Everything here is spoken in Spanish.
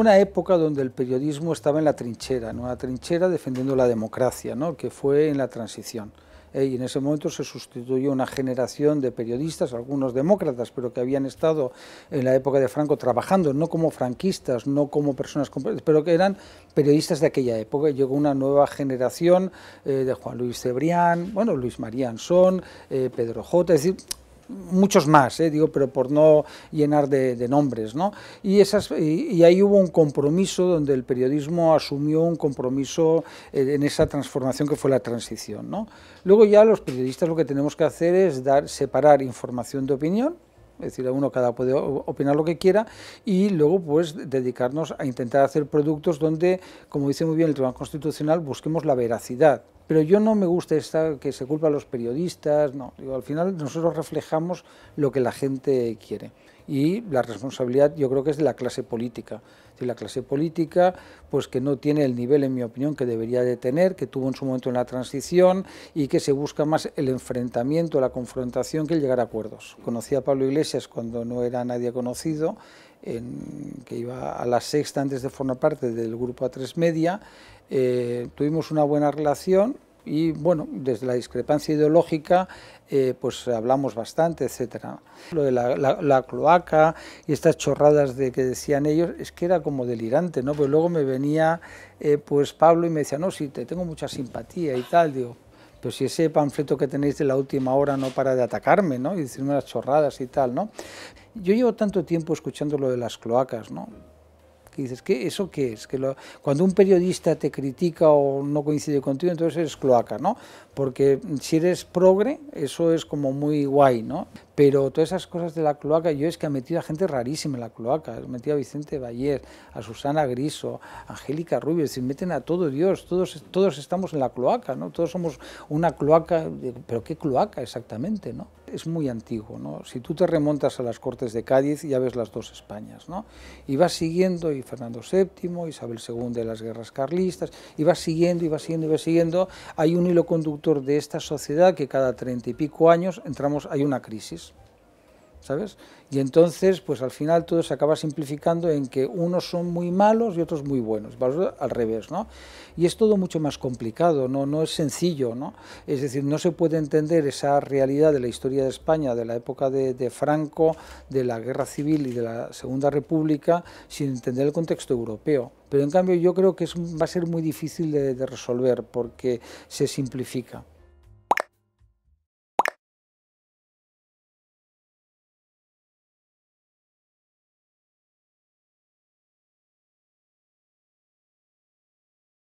una época donde el periodismo estaba en la trinchera, en una trinchera defendiendo la democracia, ¿no? que fue en la transición. Eh, y en ese momento se sustituyó una generación de periodistas, algunos demócratas, pero que habían estado en la época de Franco trabajando, no como franquistas, no como personas, pero que eran periodistas de aquella época. Llegó una nueva generación eh, de Juan Luis Cebrián, bueno, Luis María Anson, eh, Pedro J. Es muchos más, eh, digo, pero por no llenar de, nombres, ¿no? Y, esas, ahí hubo un compromiso donde el periodismo asumió un compromiso eh, en esa transformación que fue la transición, ¿no? Luego ya los periodistas lo que tenemos que hacer es dar, separar información de opinión, es decir, a uno cada puede opinar lo que quiera y luego pues dedicarnos a intentar hacer productos donde, como dice muy bien el Tribunal Constitucional, busquemos la veracidad, pero yo no me gusta esta que se culpa a los periodistas, no. al final nosotros reflejamos lo que la gente quiere y la responsabilidad yo creo que es de la clase política. De la clase política, pues que no tiene el nivel, en mi opinión, que debería de tener, que tuvo en su momento en la transición y que se busca más el enfrentamiento, la confrontación que el llegar a acuerdos. Conocí a Pablo Iglesias cuando no era nadie conocido que iba a la sexta antes de formar parte del grupo A3 Media, eh, tuvimos una buena relación y bueno, desde la discrepancia ideológica eh, pues hablamos bastante, etcétera. Lo de la, cloaca y estas chorradas de que decían ellos, es que era como delirante, ¿no? Pero luego me venía eh, pues Pablo y me decía, no, sí, te tengo mucha simpatía y tal, digo, pero si ese panfleto que tenéis de la última hora no para de atacarme, ¿no? Y decirme las chorradas y tal, ¿no? Yo llevo tanto tiempo escuchando lo de las cloacas, ¿no? que dices, ¿qué, ¿eso qué es? Que cuando un periodista te critica o no coincide contigo, entonces eres cloaca, ¿no? Porque si eres progre, eso es como muy guay, ¿no? Pero todas esas cosas de la cloaca, yo es que ha metido a gente rarísima en la cloaca, ha metido a Vicente Bayer, a Susana Griso, a Angélica Rubio, se meten a todo Dios, todos, todos estamos en la cloaca, ¿no? Todos somos una cloaca, pero ¿qué cloaca exactamente, no? es muy antiguo. ¿no? Si tú te remontas a las Cortes de Cádiz, ya ves las dos Españas. ¿no? Y vas siguiendo, y Fernando VII, Isabel II de las guerras carlistas, y vas siguiendo, y vas siguiendo, y vas siguiendo. Hay un hilo conductor de esta sociedad que cada treinta y pico años entramos, hay una crisis. ¿sabes? Y entonces, pues al final todo se acaba simplificando en que unos son muy malos y otros muy buenos, al revés, ¿no? Y es todo mucho más complicado, no, no es sencillo, ¿no? Es decir, no se puede entender esa realidad de la historia de España, de la época de, Franco, de la Guerra Civil y de la Segunda República, sin entender el contexto europeo. Pero en cambio yo creo que va a ser muy difícil de resolver porque se simplifica.